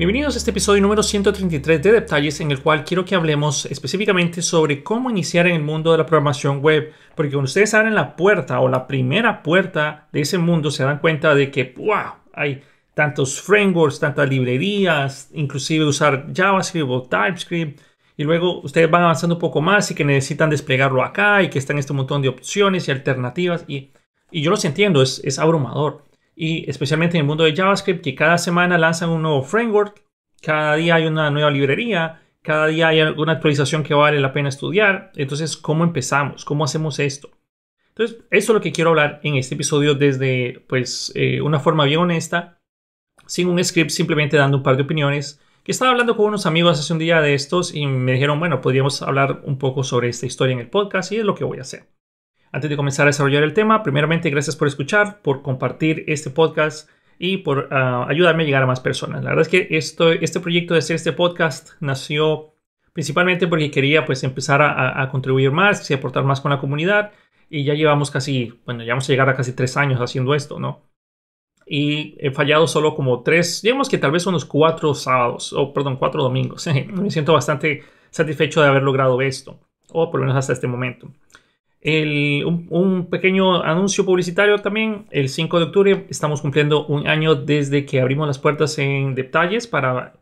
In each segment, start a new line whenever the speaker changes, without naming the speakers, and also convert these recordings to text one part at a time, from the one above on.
Bienvenidos a este episodio número 133 de Detalles en el cual quiero que hablemos específicamente sobre cómo iniciar en el mundo de la programación web, porque cuando ustedes abren la puerta o la primera puerta de ese mundo se dan cuenta de que, wow, hay tantos frameworks, tantas librerías, inclusive usar JavaScript o TypeScript. Y luego ustedes van avanzando un poco más y que necesitan desplegarlo acá y que están este montón de opciones y alternativas. Y, y yo los entiendo, es, es abrumador y especialmente en el mundo de JavaScript, que cada semana lanzan un nuevo framework, cada día hay una nueva librería, cada día hay alguna actualización que vale la pena estudiar. Entonces, ¿cómo empezamos? ¿Cómo hacemos esto? Entonces, eso es lo que quiero hablar en este episodio desde, pues, eh, una forma bien honesta, sin un script, simplemente dando un par de opiniones. Que estaba hablando con unos amigos hace un día de estos y me dijeron, bueno, podríamos hablar un poco sobre esta historia en el podcast y es lo que voy a hacer. Antes de comenzar a desarrollar el tema, primeramente gracias por escuchar, por compartir este podcast y por ah, ayudarme a llegar a más personas. La verdad es que esto, este proyecto de hacer este podcast nació principalmente porque quería pues empezar a, contribuir más y aportar más con la comunidad y ya llevamos casi, bueno, ya vamos a llegar a casi tres años haciendo esto, ¿no? Y he fallado solo como tres, digamos que tal vez unos cuatro sábados, o perdón, cuatro domingos. Me siento bastante satisfecho de haber logrado esto, o por lo menos hasta este momento un, pequeño anuncio publicitario también. El 5 de octubre estamos cumpliendo un año desde que abrimos las puertas en detalles para,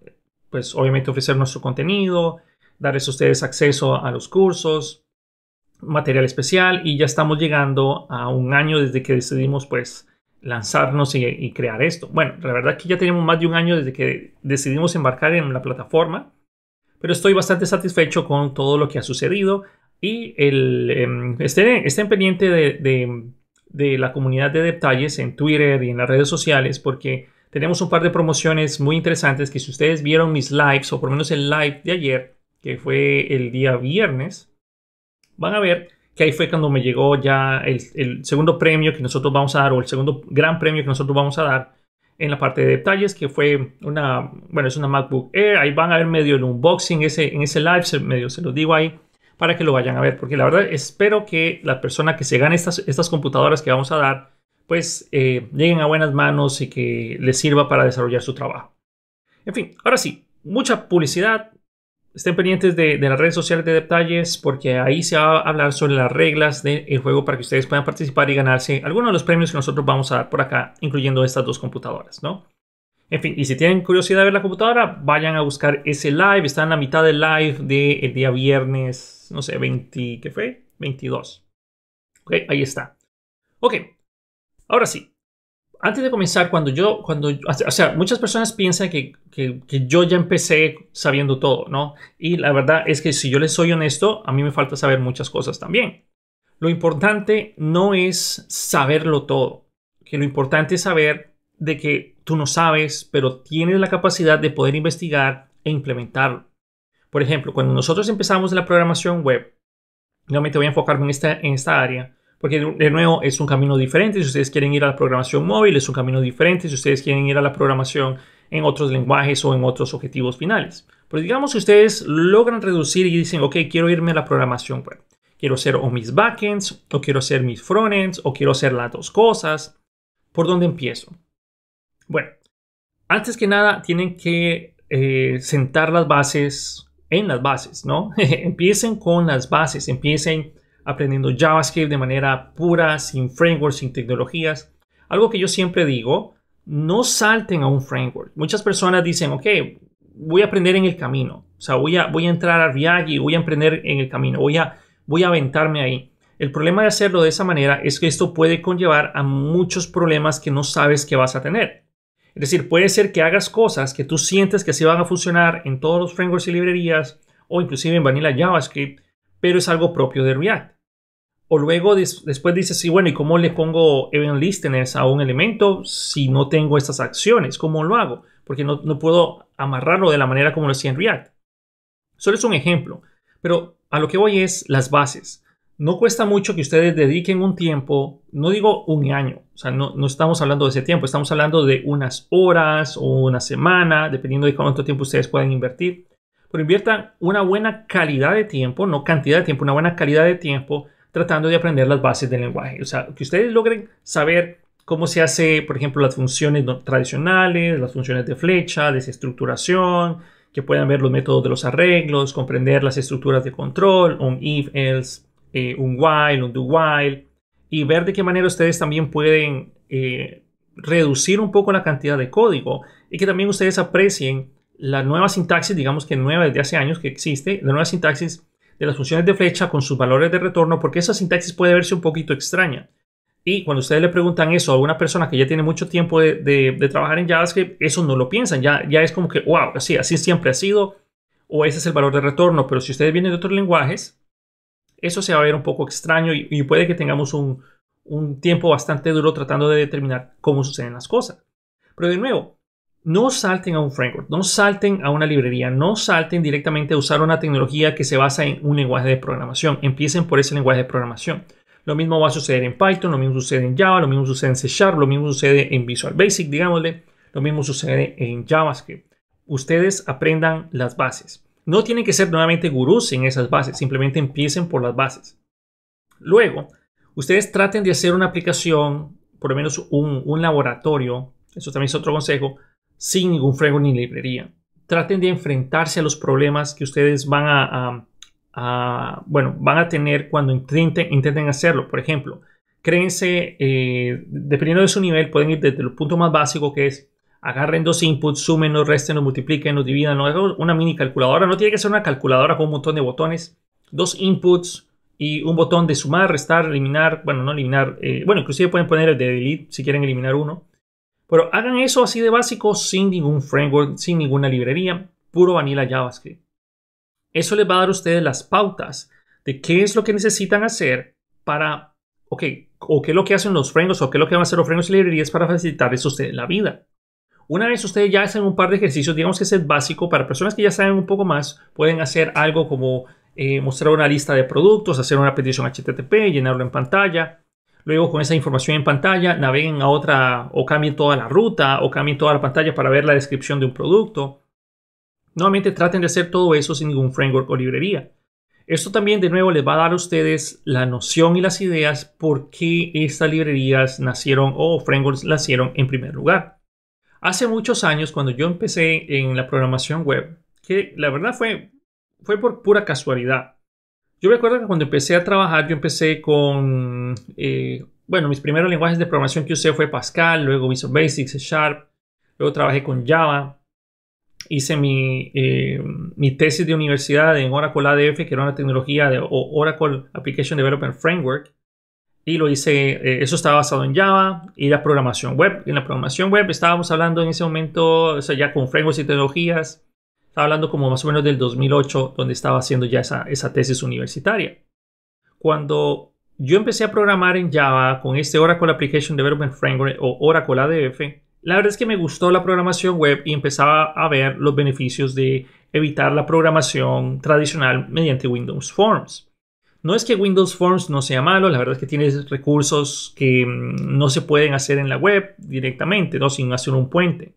pues obviamente, ofrecer nuestro contenido, darles a ustedes acceso a los cursos, material especial y ya estamos llegando a un año desde que decidimos, pues, lanzarnos y crear esto. Bueno, la verdad que ya tenemos más de un año desde que decidimos embarcar en la plataforma, pero estoy bastante satisfecho con todo lo que ha sucedido y el, em, estén, pendientes de, de, la comunidad de detalles en Twitter y en las redes sociales porque tenemos un par de promociones muy interesantes que si ustedes vieron mis lives o por lo menos el live de ayer, que fue el día viernes, van a ver que ahí fue cuando me llegó ya el, segundo premio que nosotros vamos a dar o el segundo gran premio que nosotros vamos a dar en la parte de detalles, que fue una, bueno, es una MacBook Air. Ahí van a ver medio el unboxing ese, en ese live, medio se los digo ahí para que lo vayan a ver, porque la verdad espero que la persona que se gane estas, estas computadoras que vamos a dar, pues eh, lleguen a buenas manos y que les sirva para desarrollar su trabajo. En fin, ahora sí, mucha publicidad. Estén pendientes de, de las redes sociales de detalles porque ahí se va a hablar sobre las reglas del juego para que ustedes puedan participar y ganarse algunos de los premios que nosotros vamos a dar por acá, incluyendo estas dos computadoras, ¿no? En fin, y si tienen curiosidad de ver la computadora, vayan a buscar ese live. Está en la mitad del live del de día viernes, no sé, 20, ¿qué fue? 22. Ok, ahí está. Ok, ahora sí. Antes de comenzar, cuando yo, cuando, o sea, muchas personas piensan que, que, que yo ya empecé sabiendo todo, ¿no? Y la verdad es que si yo les soy honesto, a mí me falta saber muchas cosas también. Lo importante no es saberlo todo, que lo importante es saber de que tú no sabes, pero tienes la capacidad de poder investigar e implementarlo. Por ejemplo, cuando nosotros empezamos la programación web, nuevamente voy a enfocarme en esta, en esta área, porque de nuevo es un camino diferente. Si ustedes quieren ir a la programación móvil, es un camino diferente. Si ustedes quieren ir a la programación en otros lenguajes o en otros objetivos finales. Pero digamos que ustedes logran reducir y dicen, ok, quiero irme a la programación web. Quiero hacer o mis backends, o quiero hacer mis frontends, o quiero hacer las dos cosas. ¿Por dónde empiezo? Bueno, antes que nada tienen que eh, sentar las bases en las bases, ¿no? empiecen con las bases, empiecen aprendiendo JavaScript de manera pura, sin frameworks, sin tecnologías. Algo que yo siempre digo, no salten a un framework. Muchas personas dicen, ok, voy a aprender en el camino. O sea, voy a, entrar a React y voy a aprender en el camino. Voy a, voy a aventarme ahí. El problema de hacerlo de esa manera es que esto puede conllevar a muchos problemas que no sabes que vas a tener. Es decir, puede ser que hagas cosas que tú sientes que sí van a funcionar en todos los frameworks y librerías o inclusive en Vanilla JavaScript, pero es algo propio de React. O luego después dices, sí, bueno, ¿y cómo le pongo event listeners a un elemento si no tengo estas acciones? ¿Cómo lo hago? Porque no, no puedo amarrarlo de la manera como lo hacía en React. Solo es un ejemplo, pero a lo que voy es las bases no cuesta mucho que ustedes dediquen un tiempo, no digo un año, o sea, no, estamos hablando de ese tiempo, estamos hablando de unas horas o una semana, dependiendo de cuánto tiempo ustedes puedan invertir, pero inviertan una buena calidad de tiempo, no cantidad de tiempo, una buena calidad de tiempo tratando de aprender las bases del lenguaje, o sea, que ustedes logren saber cómo se hace, por ejemplo, las funciones tradicionales, las funciones de flecha, desestructuración, que puedan ver los métodos de los arreglos, comprender las estructuras de control, on, if, else, eh, un while, un do while, y ver de qué manera ustedes también pueden eh, reducir un poco la cantidad de código y que también ustedes aprecien la nueva sintaxis, digamos que nueva desde hace años que existe, la nueva sintaxis de las funciones de flecha con sus valores de retorno, porque esa sintaxis puede verse un poquito extraña. Y cuando ustedes le preguntan eso a una persona que ya tiene mucho tiempo de, trabajar en JavaScript, eso no lo piensan, ya, ya es como que, wow, así, así siempre ha sido, o ese es el valor de retorno, pero si ustedes vienen de otros lenguajes, eso se va a ver un poco extraño y, puede que tengamos un, un tiempo bastante duro tratando de determinar cómo suceden las cosas. Pero de nuevo, no salten a un framework, no salten a una librería, no salten directamente a usar una tecnología que se basa en un lenguaje de programación. Empiecen por ese lenguaje de programación. Lo mismo va a suceder en Python, lo mismo sucede en Java, lo mismo sucede en C lo mismo sucede en Visual Basic, digámosle, lo mismo sucede en JavaScript. Ustedes aprendan las bases. No tienen que ser nuevamente gurús en esas bases, simplemente empiecen por las bases. Luego, ustedes traten de hacer una aplicación, por lo menos un, laboratorio, eso también es otro consejo, sin ningún frego ni librería. Traten de enfrentarse a los problemas que ustedes van a, bueno, van a tener cuando intenten, intenten hacerlo. Por ejemplo, créense, eh, dependiendo de su nivel, pueden ir desde el punto más básico que es agarren dos inputs, resten, los multipliquen, los hagan una mini calculadora, no tiene que ser una calculadora con un montón de botones, dos inputs y un botón de sumar, restar, eliminar, bueno, no eliminar, eh, bueno, inclusive pueden poner el de delete si quieren eliminar uno, pero hagan eso así de básico sin ningún framework, sin ninguna librería, puro vanilla JavaScript. Eso les va a dar a ustedes las pautas de qué es lo que necesitan hacer para, ok, o qué es lo que hacen los frameworks o qué es lo que van a hacer los frameworks y librerías para facilitarles ustedes la vida. Una vez ustedes ya hacen un par de ejercicios, digamos que es el básico, para personas que ya saben un poco más, pueden hacer algo como eh, mostrar una lista de productos, hacer una petición HTTP, llenarlo en pantalla. Luego con esa información en pantalla naveguen a otra o cambien toda la ruta o cambien toda la pantalla para ver la descripción de un producto. Nuevamente traten de hacer todo eso sin ningún framework o librería. Esto también de nuevo les va a dar a ustedes la noción y las ideas por qué estas librerías nacieron o frameworks nacieron en primer lugar hace muchos años, cuando yo empecé en la programación web, que la verdad fue, fue por pura casualidad. Yo me acuerdo que cuando empecé a trabajar, yo empecé con, eh, bueno, mis primeros lenguajes de programación que usé fue Pascal, luego Visual Basics, Sharp, luego trabajé con Java, hice mi, eh, mi tesis de universidad en Oracle ADF, que era una tecnología de Oracle Application Development Framework, y lo hice, eh, eso estaba basado en Java y la programación web. En la programación web estábamos hablando en ese momento, o sea, ya con frameworks y tecnologías, estaba hablando como más o menos del 2008, donde estaba haciendo ya esa, esa tesis universitaria. Cuando yo empecé a programar en Java con este Oracle Application Development Framework o Oracle ADF, la verdad es que me gustó la programación web y empezaba a ver los beneficios de evitar la programación tradicional mediante Windows Forms. No es que Windows Forms no sea malo, la verdad es que tiene recursos que mm, no se pueden hacer en la web directamente, ¿no? sin hacer un puente.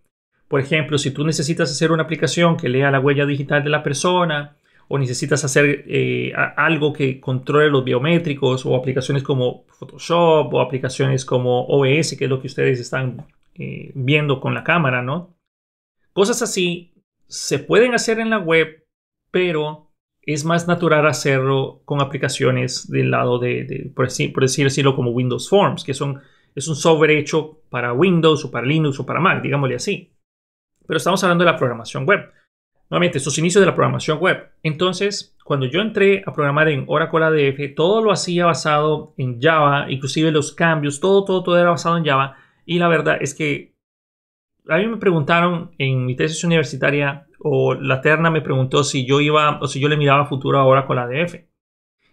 Por ejemplo, si tú necesitas hacer una aplicación que lea la huella digital de la persona, o necesitas hacer eh, algo que controle los biométricos, o aplicaciones como Photoshop, o aplicaciones como OBS, que es lo que ustedes están eh, viendo con la cámara, ¿no? Cosas así se pueden hacer en la web, pero es más natural hacerlo con aplicaciones del lado de, por, decir, por decirlo como Windows Forms, que son, es un software hecho para Windows o para Linux o para Mac, digámosle así. Pero estamos hablando de la programación web. Nuevamente, estos inicios de la programación web. Entonces, cuando yo entré a programar en Oracle ADF, todo lo hacía basado en Java, inclusive los cambios, todo, todo, todo era basado en Java. Y la verdad es que a mí me preguntaron en mi tesis universitaria o la terna me preguntó si yo iba o si yo le miraba futuro ahora con la DF.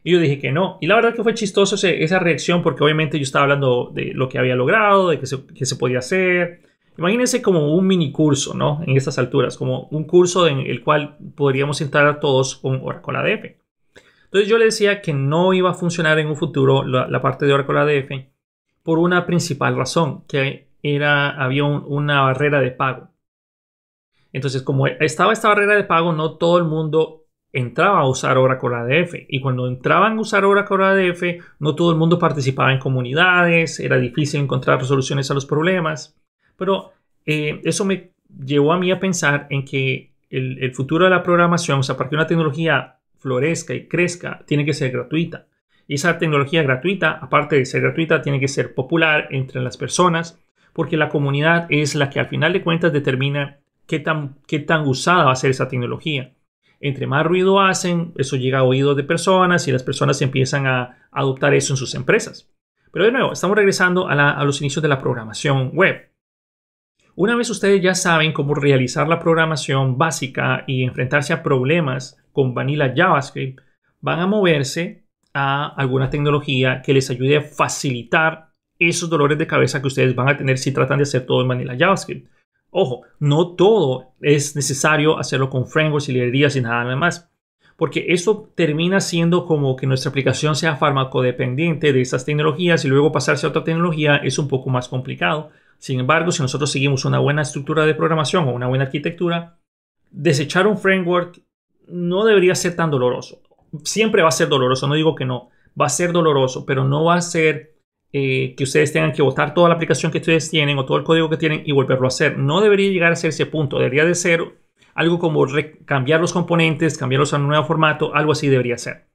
Y yo dije que no. Y la verdad que fue chistoso esa reacción porque obviamente yo estaba hablando de lo que había logrado, de que se, podía hacer. Imagínense como un mini curso, ¿no? En estas alturas, como un curso en el cual podríamos entrar a todos con Oracle ADF. Entonces yo le decía que no iba a funcionar en un futuro la, la parte de Oracle ADF por una principal razón, que era, había una barrera de pago. Entonces, como estaba esta barrera de pago, no todo el mundo entraba a usar Oracle ADF. Y cuando entraban a usar Oracle ADF, no todo el mundo participaba en comunidades, era difícil encontrar soluciones a los problemas. Pero eh, eso me llevó a mí a pensar en que el, futuro de la programación, o sea, para una tecnología florezca y crezca, tiene que ser gratuita. Y esa tecnología gratuita, aparte de ser gratuita, tiene que ser popular entre las personas porque la comunidad es la que al final de cuentas determina qué tan, qué tan usada va a ser esa tecnología. Entre más ruido hacen, eso llega a oídos de personas y las personas empiezan a adoptar eso en sus empresas. Pero de nuevo, estamos regresando a, a los inicios de la programación web. Una vez ustedes ya saben cómo realizar la programación básica y enfrentarse a problemas con vanilla JavaScript, van a moverse a alguna tecnología que les ayude a facilitar esos dolores de cabeza que ustedes van a tener si tratan de hacer todo en Manila JavaScript. Ojo, no todo es necesario hacerlo con frameworks y librerías y nada más, porque eso termina siendo como que nuestra aplicación sea farmacodependiente de esas tecnologías y luego pasarse a otra tecnología es un poco más complicado. Sin embargo, si nosotros seguimos una buena estructura de programación o una buena arquitectura, desechar un framework no debería ser tan doloroso. Siempre va a ser doloroso, no digo que no, va a ser doloroso, pero no va a ser eh, que ustedes tengan que botar toda la aplicación que ustedes tienen o todo el código que tienen y volverlo a hacer. No debería llegar a ser ese punto, debería de ser algo como cambiar los componentes, cambiarlos a un nuevo formato, algo así debería ser.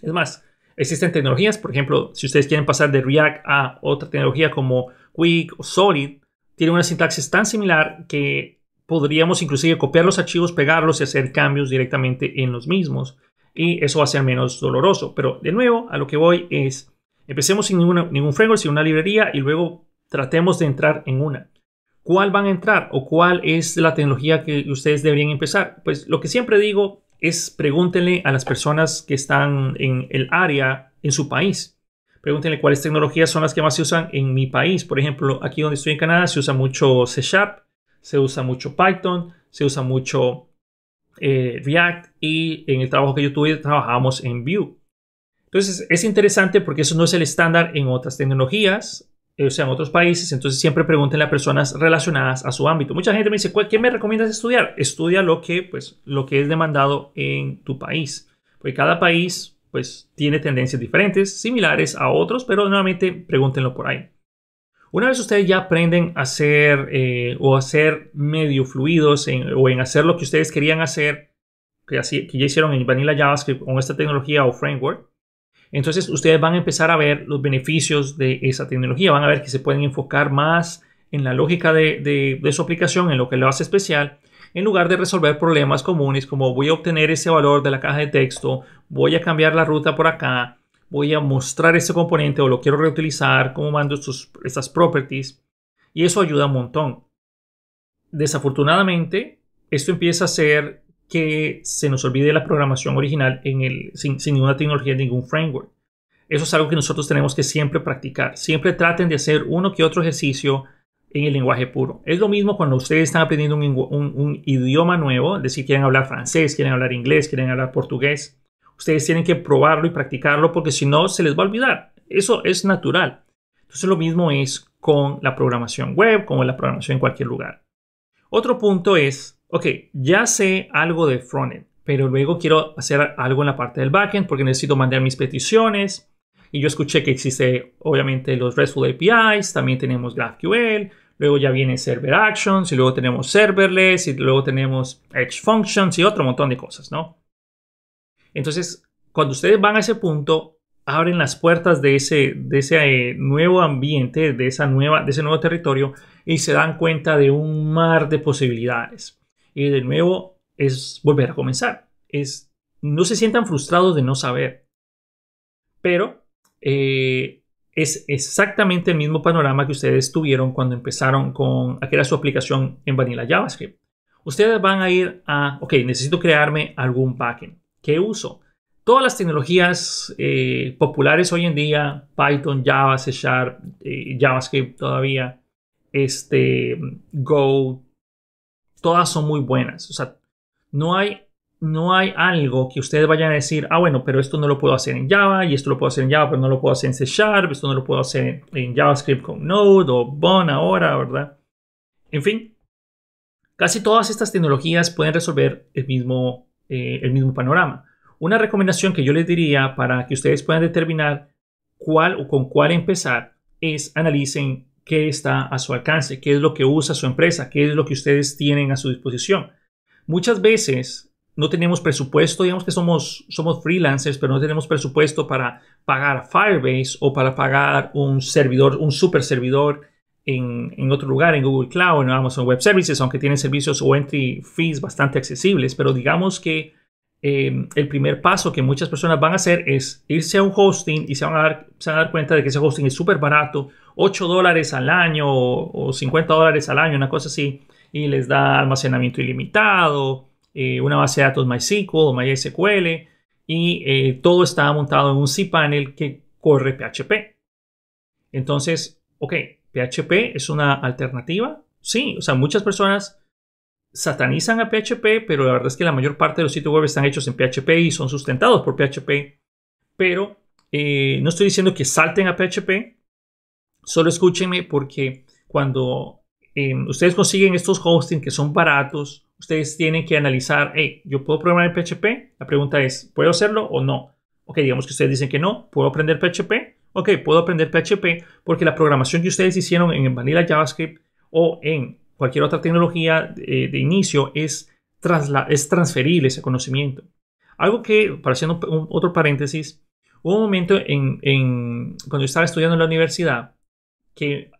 Es más, existen tecnologías, por ejemplo, si ustedes quieren pasar de React a otra tecnología como Quick o Solid, tiene una sintaxis tan similar que podríamos inclusive copiar los archivos, pegarlos y hacer cambios directamente en los mismos. Y eso va a ser menos doloroso. Pero de nuevo, a lo que voy es, Empecemos sin ningún framework, sin una librería y luego tratemos de entrar en una. ¿Cuál van a entrar o cuál es la tecnología que ustedes deberían empezar? Pues lo que siempre digo es pregúntenle a las personas que están en el área, en su país. Pregúntenle cuáles tecnologías son las que más se usan en mi país. Por ejemplo, aquí donde estoy en Canadá se usa mucho C Sharp, se usa mucho Python, se usa mucho eh, React y en el trabajo que yo tuve trabajamos en Vue. Entonces es interesante porque eso no es el estándar en otras tecnologías, eh, o sea, en otros países, entonces siempre pregúntenle a personas relacionadas a su ámbito. Mucha gente me dice, ¿qué me recomiendas estudiar? Estudia lo que, pues, lo que es demandado en tu país, porque cada país, pues, tiene tendencias diferentes, similares a otros, pero nuevamente pregúntenlo por ahí. Una vez ustedes ya aprenden a hacer eh, o a ser medio fluidos o en hacer lo que ustedes querían hacer, que, así, que ya hicieron en Vanilla JavaScript con esta tecnología o framework, entonces ustedes van a empezar a ver los beneficios de esa tecnología, van a ver que se pueden enfocar más en la lógica de, su aplicación, en lo que lo hace especial, en lugar de resolver problemas comunes como voy a obtener ese valor de la caja de texto, voy a cambiar la ruta por acá, voy a mostrar ese componente o lo quiero reutilizar, cómo mando estos, estas properties. Y eso ayuda un montón. Desafortunadamente, esto empieza a ser que se nos olvide la programación original en el, sin, ninguna tecnología, ningún framework. Eso es algo que nosotros tenemos que siempre practicar. Siempre traten de hacer uno que otro ejercicio en el lenguaje puro. Es lo mismo cuando ustedes están aprendiendo un, idioma nuevo, es decir, quieren hablar francés, quieren hablar inglés, quieren hablar portugués. Ustedes tienen que probarlo y practicarlo porque si no, se les va a olvidar. Eso es natural. Entonces lo mismo es con la programación web, como la programación en cualquier lugar. Otro punto es ok, ya sé algo de frontend, pero luego quiero hacer algo en la parte del backend porque necesito mandar mis peticiones. Y yo escuché que existe, obviamente, los RESTful APIs, también tenemos GraphQL, luego ya viene Server Actions, y luego tenemos Serverless, y luego tenemos Edge Functions y otro montón de cosas, ¿no? Entonces, cuando ustedes van a ese punto, abren las puertas de ese, de ese eh, nuevo ambiente, de, esa nueva, de ese nuevo territorio, y se dan cuenta de un mar de posibilidades. Y de nuevo es volver a comenzar. Es, no se sientan frustrados de no saber. Pero eh, es exactamente el mismo panorama que ustedes tuvieron cuando empezaron con a crear su aplicación en Vanilla JavaScript. Ustedes van a ir a, ok, necesito crearme algún backend. ¿Qué uso? Todas las tecnologías eh, populares hoy en día, Python, Java, C Sharp, eh, JavaScript todavía, este, Go, todas son muy buenas. O sea, no hay, no hay algo que ustedes vayan a decir, ah, bueno, pero esto no lo puedo hacer en Java, y esto lo puedo hacer en Java, pero no lo puedo hacer en C Sharp, esto no lo puedo hacer en, JavaScript con Node o Bon ahora, ¿verdad? En fin, casi todas estas tecnologías pueden resolver el mismo, eh, el mismo panorama. Una recomendación que yo les diría para que ustedes puedan determinar cuál o con cuál empezar es analicen qué está a su alcance, qué es lo que usa su empresa, qué es lo que ustedes tienen a su disposición. Muchas veces no tenemos presupuesto, digamos que somos, somos freelancers, pero no tenemos presupuesto para pagar Firebase o para pagar un servidor, un super servidor en, otro lugar, en Google Cloud, en Amazon Web Services, aunque tienen servicios o entry fees bastante accesibles, pero digamos que em, el primer paso que muchas personas van a hacer es irse a un hosting y se van a dar, se van a dar cuenta de que ese hosting es súper barato 8 dólares al año o, 50 dólares al año, una cosa así, y les da almacenamiento ilimitado, eh, una base de datos MySQL MySQL, y eh, todo está montado en un cPanel que corre PHP. Entonces, ok, PHP es una alternativa. Sí, o sea, muchas personas satanizan a PHP, pero la verdad es que la mayor parte de los sitios web están hechos en PHP y son sustentados por PHP. Pero eh, no estoy diciendo que salten a PHP, Solo escúchenme porque cuando em, ustedes consiguen estos hosting que son baratos, ustedes tienen que analizar, hey, yo puedo programar en PHP. La pregunta es, ¿puedo hacerlo o no? Ok, digamos que ustedes dicen que no, ¿puedo aprender PHP? Ok, puedo aprender PHP porque la programación que ustedes hicieron en Vanilla JavaScript o en cualquier otra tecnología de, eh, inicio es, es transferible ese conocimiento. Algo que, para hacer otro paréntesis, hubo un momento en, cuando estaba estudiando en la universidad que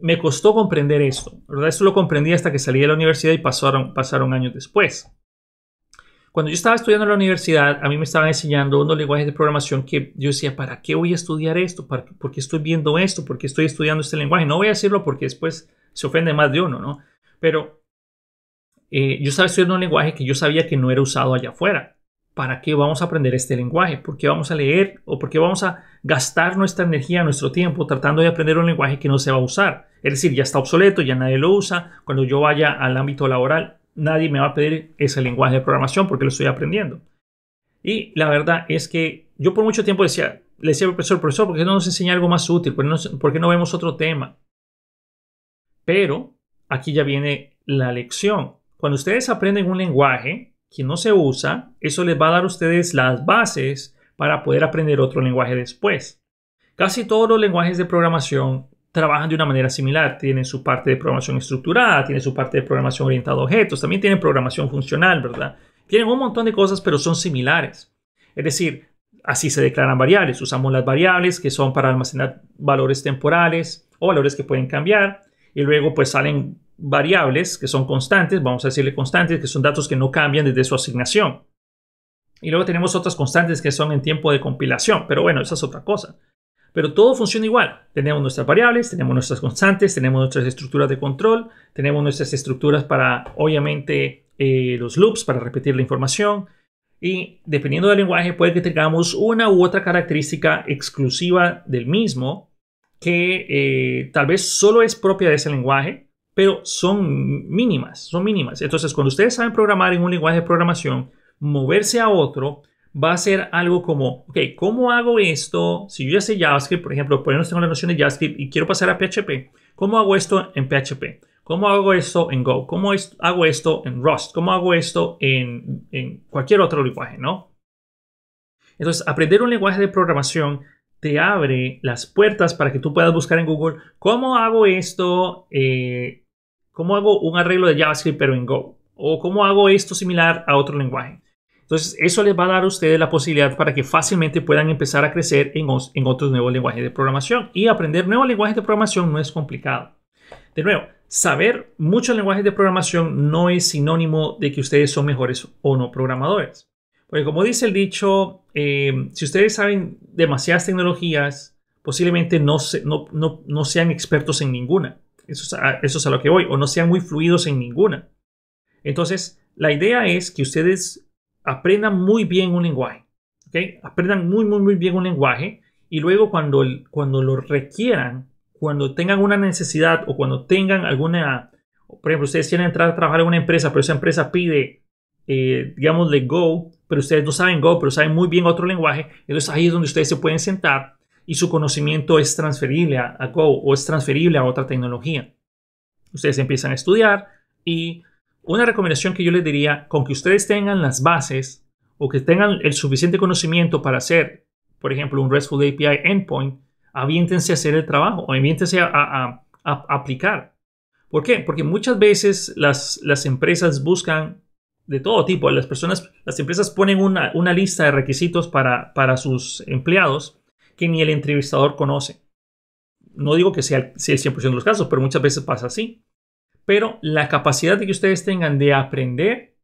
me costó comprender esto, ¿verdad? Esto lo comprendí hasta que salí de la universidad y pasaron, pasaron años después. Cuando yo estaba estudiando en la universidad, a mí me estaban enseñando unos lenguajes de programación que yo decía, ¿para qué voy a estudiar esto? ¿Por qué estoy viendo esto? ¿Por qué estoy estudiando este lenguaje? No voy a decirlo porque después se ofende más de uno, ¿no? Pero eh, yo estaba estudiando un lenguaje que yo sabía que no era usado allá afuera. ¿para qué vamos a aprender este lenguaje? ¿Por qué vamos a leer o por qué vamos a gastar nuestra energía, nuestro tiempo tratando de aprender un lenguaje que no se va a usar? Es decir, ya está obsoleto, ya nadie lo usa. Cuando yo vaya al ámbito laboral, nadie me va a pedir ese lenguaje de programación porque lo estoy aprendiendo. Y la verdad es que yo por mucho tiempo decía, le decía al profesor, profesor, ¿por qué no nos enseña algo más útil? ¿Por por qué no vemos otro tema? Pero aquí ya viene la lección. Cuando ustedes aprenden un lenguaje, que no se usa, eso les va a dar a ustedes las bases para poder aprender otro lenguaje después. Casi todos los lenguajes de programación trabajan de una manera similar. Tienen su parte de programación estructurada, tienen su parte de programación orientada a objetos, también tienen programación funcional, ¿verdad? Tienen un montón de cosas, pero son similares. Es decir, así se declaran variables. Usamos las variables que son para almacenar valores temporales o valores que pueden cambiar. Y luego pues salen variables que son constantes, vamos a decirle constantes, que son datos que no cambian desde su asignación. Y luego tenemos otras constantes que son en tiempo de compilación, pero bueno, esa es otra cosa. Pero todo funciona igual. Tenemos nuestras variables, tenemos nuestras constantes, tenemos nuestras estructuras de control, tenemos nuestras estructuras para, obviamente, eh, los loops, para repetir la información. Y dependiendo del lenguaje, puede que tengamos una u otra característica exclusiva del mismo que eh, tal vez solo es propia de ese lenguaje pero son mínimas, son mínimas. Entonces, cuando ustedes saben programar en un lenguaje de programación, moverse a otro va a ser algo como, ok, ¿cómo hago esto? Si yo ya sé JavaScript, por ejemplo, por ejemplo, tengo la noción de JavaScript y quiero pasar a PHP, ¿cómo hago esto en PHP? ¿Cómo hago esto en Go? ¿Cómo hago esto en Rust? ¿Cómo hago esto en, cualquier otro lenguaje, no? Entonces, aprender un lenguaje de programación te abre las puertas para que tú puedas buscar en Google cómo hago esto eh, ¿Cómo hago un arreglo de JavaScript pero en Go? ¿O cómo hago esto similar a otro lenguaje? Entonces, eso les va a dar a ustedes la posibilidad para que fácilmente puedan empezar a crecer en, en otros nuevos lenguajes de programación. Y aprender nuevos lenguajes de programación no es complicado. De nuevo, saber muchos lenguajes de programación no es sinónimo de que ustedes son mejores o no programadores. Porque como dice el dicho, eh, si ustedes saben demasiadas tecnologías, posiblemente no, no, no sean expertos en ninguna. Eso es, a, lo que voy. O no sean muy fluidos en ninguna. Entonces, la idea es que ustedes aprendan muy bien un lenguaje. ¿okay? Aprendan muy, muy, muy bien un lenguaje. Y luego cuando, cuando lo requieran, cuando tengan una necesidad o cuando tengan alguna... Por ejemplo, ustedes quieren entrar a trabajar en una empresa, pero esa empresa pide, eh, digamos, de Go, pero ustedes no saben Go, pero saben muy bien otro lenguaje. Entonces ahí es donde ustedes se pueden sentar y su conocimiento es transferible a, Go o es transferible a otra tecnología. Ustedes empiezan a estudiar y una recomendación que yo les diría, con que ustedes tengan las bases o que tengan el suficiente conocimiento para hacer, por ejemplo, un RESTful API endpoint, aviéntense a hacer el trabajo o aviéntense a, aplicar. ¿Por qué? Porque muchas veces las, empresas buscan de todo tipo. Las personas, las empresas ponen una, lista de requisitos para, para sus empleados que ni el entrevistador conoce. No digo que sea, el 100% de los casos, pero muchas veces pasa así. Pero la capacidad de que ustedes tengan de aprender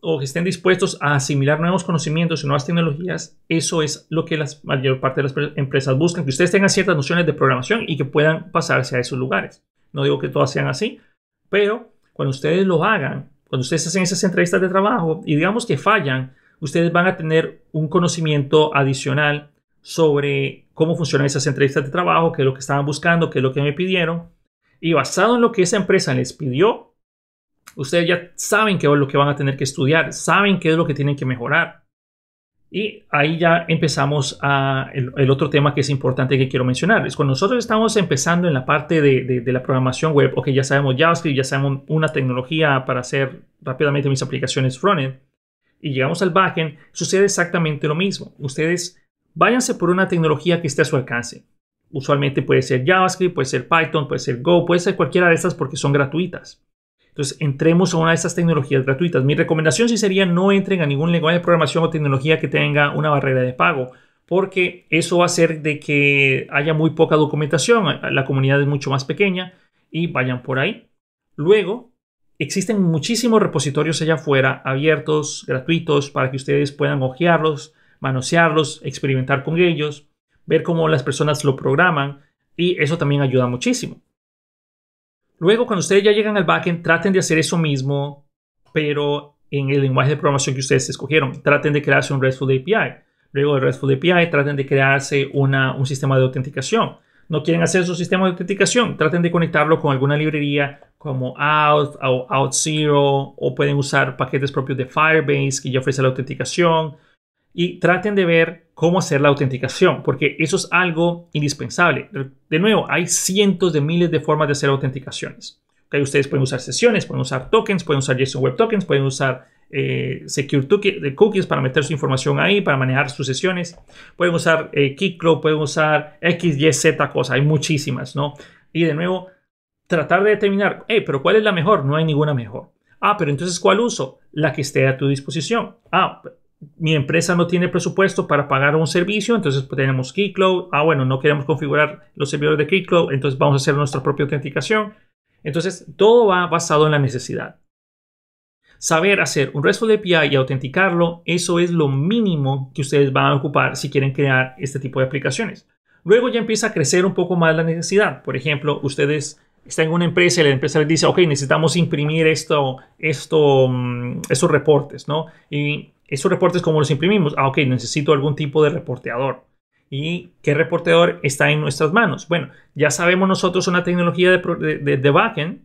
o que estén dispuestos a asimilar nuevos conocimientos y nuevas tecnologías, eso es lo que la mayor parte de las empresas buscan, que ustedes tengan ciertas nociones de programación y que puedan pasarse a esos lugares. No digo que todas sean así, pero cuando ustedes lo hagan, cuando ustedes hacen esas entrevistas de trabajo y digamos que fallan, ustedes van a tener un conocimiento adicional sobre cómo funcionan esas entrevistas de trabajo, qué es lo que estaban buscando, qué es lo que me pidieron. Y basado en lo que esa empresa les pidió, ustedes ya saben qué es lo que van a tener que estudiar, saben qué es lo que tienen que mejorar. Y ahí ya empezamos a el, otro tema que es importante que quiero mencionar. Es cuando nosotros estamos empezando en la parte de, la programación web, o que ya sabemos JavaScript, ya sabemos una tecnología para hacer rápidamente mis aplicaciones frontend, y llegamos al backend, sucede exactamente lo mismo. Ustedes váyanse por una tecnología que esté a su alcance. Usualmente puede ser JavaScript, puede ser Python, puede ser Go, puede ser cualquiera de estas porque son gratuitas. Entonces, entremos a una de estas tecnologías gratuitas. Mi recomendación sí sería no entren a ningún lenguaje de programación o tecnología que tenga una barrera de pago, porque eso va a hacer de que haya muy poca documentación, la comunidad es mucho más pequeña y vayan por ahí. Luego, existen muchísimos repositorios allá afuera, abiertos, gratuitos, para que ustedes puedan hojearlos, manosearlos, experimentar con ellos, ver cómo las personas lo programan y eso también ayuda muchísimo. Luego, cuando ustedes ya llegan al backend, traten de hacer eso mismo, pero en el lenguaje de programación que ustedes escogieron. Traten de crearse un RESTful API. Luego de RESTful API, traten de crearse un sistema de autenticación. No quieren hacer su sistema de autenticación, traten de conectarlo con alguna librería como Out o OutZero, o pueden usar paquetes propios de Firebase que ya ofrece la autenticación, y traten de ver cómo hacer la autenticación, porque eso es algo indispensable. De nuevo, hay cientos de miles de formas de hacer autenticaciones. Ustedes pueden usar sesiones, pueden usar tokens, pueden usar JSON Web Tokens, pueden usar eh, Secure Cookies para meter su información ahí, para manejar sus sesiones. Pueden usar eh, Keycloak, pueden usar X, Y, Z cosas, hay muchísimas, ¿no? Y de nuevo, tratar de determinar, pero ¿cuál es la mejor? No hay ninguna mejor. Ah, pero entonces, ¿cuál uso? La que esté a tu disposición. Ah, mi empresa no tiene presupuesto para pagar un servicio, entonces pues, tenemos Keycloud. Ah, bueno, no queremos configurar los servidores de Keycloud, entonces vamos a hacer nuestra propia autenticación. Entonces, todo va basado en la necesidad. Saber hacer un de API y autenticarlo, eso es lo mínimo que ustedes van a ocupar si quieren crear este tipo de aplicaciones. Luego ya empieza a crecer un poco más la necesidad. Por ejemplo, ustedes están en una empresa y la empresa les dice, ok, necesitamos imprimir esto, esto, mm, esos reportes, ¿no? Y esos reportes, ¿cómo los imprimimos? Ah, ok, necesito algún tipo de reporteador. ¿Y qué reporteador está en nuestras manos? Bueno, ya sabemos nosotros una tecnología de, de, de backend,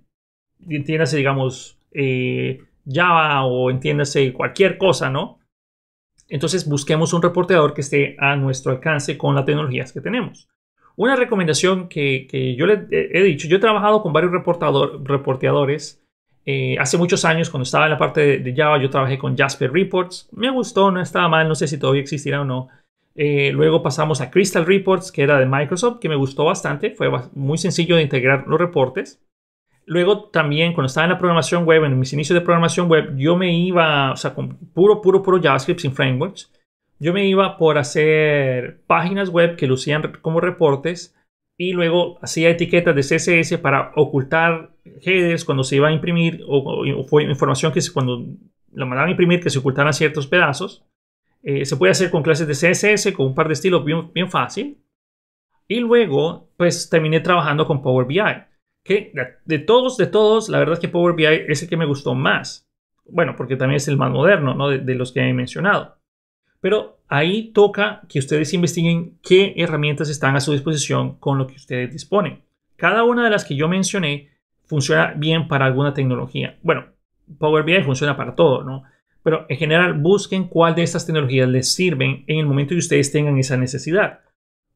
entiéndase, digamos, eh, Java o entiéndase cualquier cosa, ¿no? Entonces busquemos un reporteador que esté a nuestro alcance con las tecnologías que tenemos. Una recomendación que, yo le he dicho, yo he trabajado con varios reportador, reporteadores eh, hace muchos años, cuando estaba en la parte de, Java, yo trabajé con Jasper Reports. Me gustó, no estaba mal, no sé si todavía existirá o no. Eh, luego pasamos a Crystal Reports, que era de Microsoft, que me gustó bastante. Fue muy sencillo de integrar los reportes. Luego también, cuando estaba en la programación web, en mis inicios de programación web, yo me iba, o sea, con puro, puro, puro JavaScript sin frameworks. Yo me iba por hacer páginas web que lucían como reportes y luego hacía etiquetas de CSS para ocultar headers cuando se iba a imprimir o, fue información que cuando la mandaban a imprimir que se ocultaran ciertos pedazos. Eh, se puede hacer con clases de CSS, con un par de estilos bien, fácil. Y luego, pues terminé trabajando con Power BI. Que de, todos, de todos, la verdad es que Power BI es el que me gustó más. Bueno, porque también es el más moderno, ¿no? de los que he mencionado. Pero ahí toca que ustedes investiguen qué herramientas están a su disposición con lo que ustedes disponen. Cada una de las que yo mencioné funciona bien para alguna tecnología. Bueno, Power BI funciona para todo, ¿no? Pero en general busquen cuál de estas tecnologías les sirven en el momento que ustedes tengan esa necesidad.